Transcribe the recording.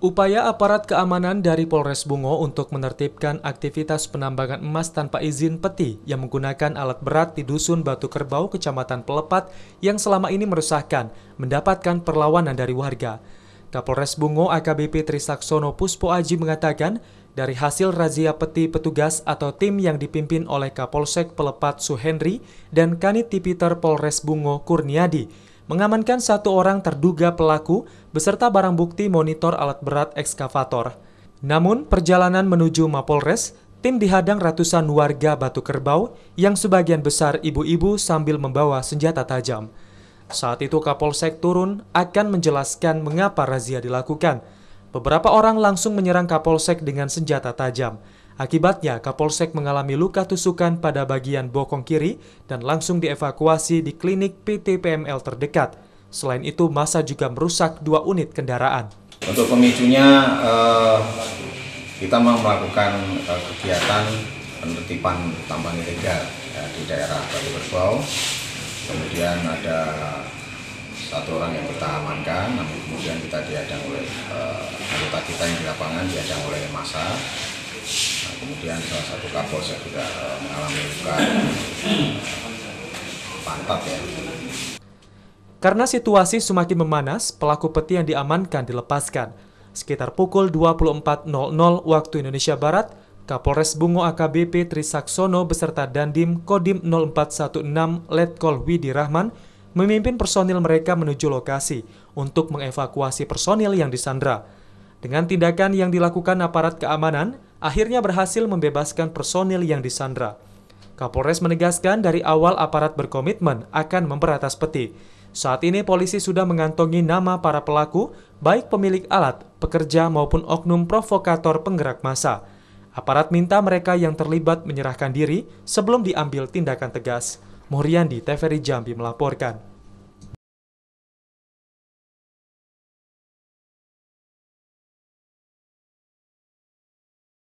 Upaya aparat keamanan dari Polres Bungo untuk menertibkan aktivitas penambangan emas tanpa izin peti yang menggunakan alat berat di Dusun Batu Kerbau, Kecamatan Pelepat yang selama ini meresahkan, mendapatkan perlawanan dari warga. Kapolres Bungo AKBP Trisaksono Puspo Aji mengatakan, dari hasil razia peti petugas atau tim yang dipimpin oleh Kapolsek Pelepat Suhendri dan Kanit Tipiter Polres Bungo Kurniadi, mengamankan satu orang terduga pelaku beserta barang bukti monitor alat berat ekskavator. Namun, perjalanan menuju Mapolres, tim dihadang ratusan warga Batu Kerbau yang sebagian besar ibu-ibu sambil membawa senjata tajam. Saat itu Kapolsek turun akan menjelaskan mengapa razia dilakukan. Beberapa orang langsung menyerang Kapolsek dengan senjata tajam. Akibatnya, Kapolsek mengalami luka tusukan pada bagian bokong kiri dan langsung dievakuasi di klinik PT PML terdekat. Selain itu, masa juga merusak dua unit kendaraan. Untuk pemicunya, eh, kita memang melakukan eh, kegiatan penertiban tambang ilegal ya, di daerah Bali Berbau. Kemudian ada satu orang yang kita amankan, namun kemudian kita diadang oleh eh, anggota kita yang di lapangan diadang oleh masa kemudian salah satu kapol saya juga eh, mengalami luka pantat ya. Karena situasi semakin memanas, pelaku peti yang diamankan dilepaskan. Sekitar pukul 24.00 waktu Indonesia Barat, Kapolres Bungo AKBP Trisaksono beserta Dandim Kodim 0416 Letkol Widi Rahman memimpin personil mereka menuju lokasi untuk mengevakuasi personil yang disandra. Dengan tindakan yang dilakukan aparat keamanan, akhirnya berhasil membebaskan personil yang disandra. Kapolres menegaskan dari awal aparat berkomitmen akan memberatas peti. Saat ini polisi sudah mengantongi nama para pelaku, baik pemilik alat, pekerja maupun oknum provokator penggerak massa. Aparat minta mereka yang terlibat menyerahkan diri sebelum diambil tindakan tegas. Moriandi Teferi Jambi melaporkan.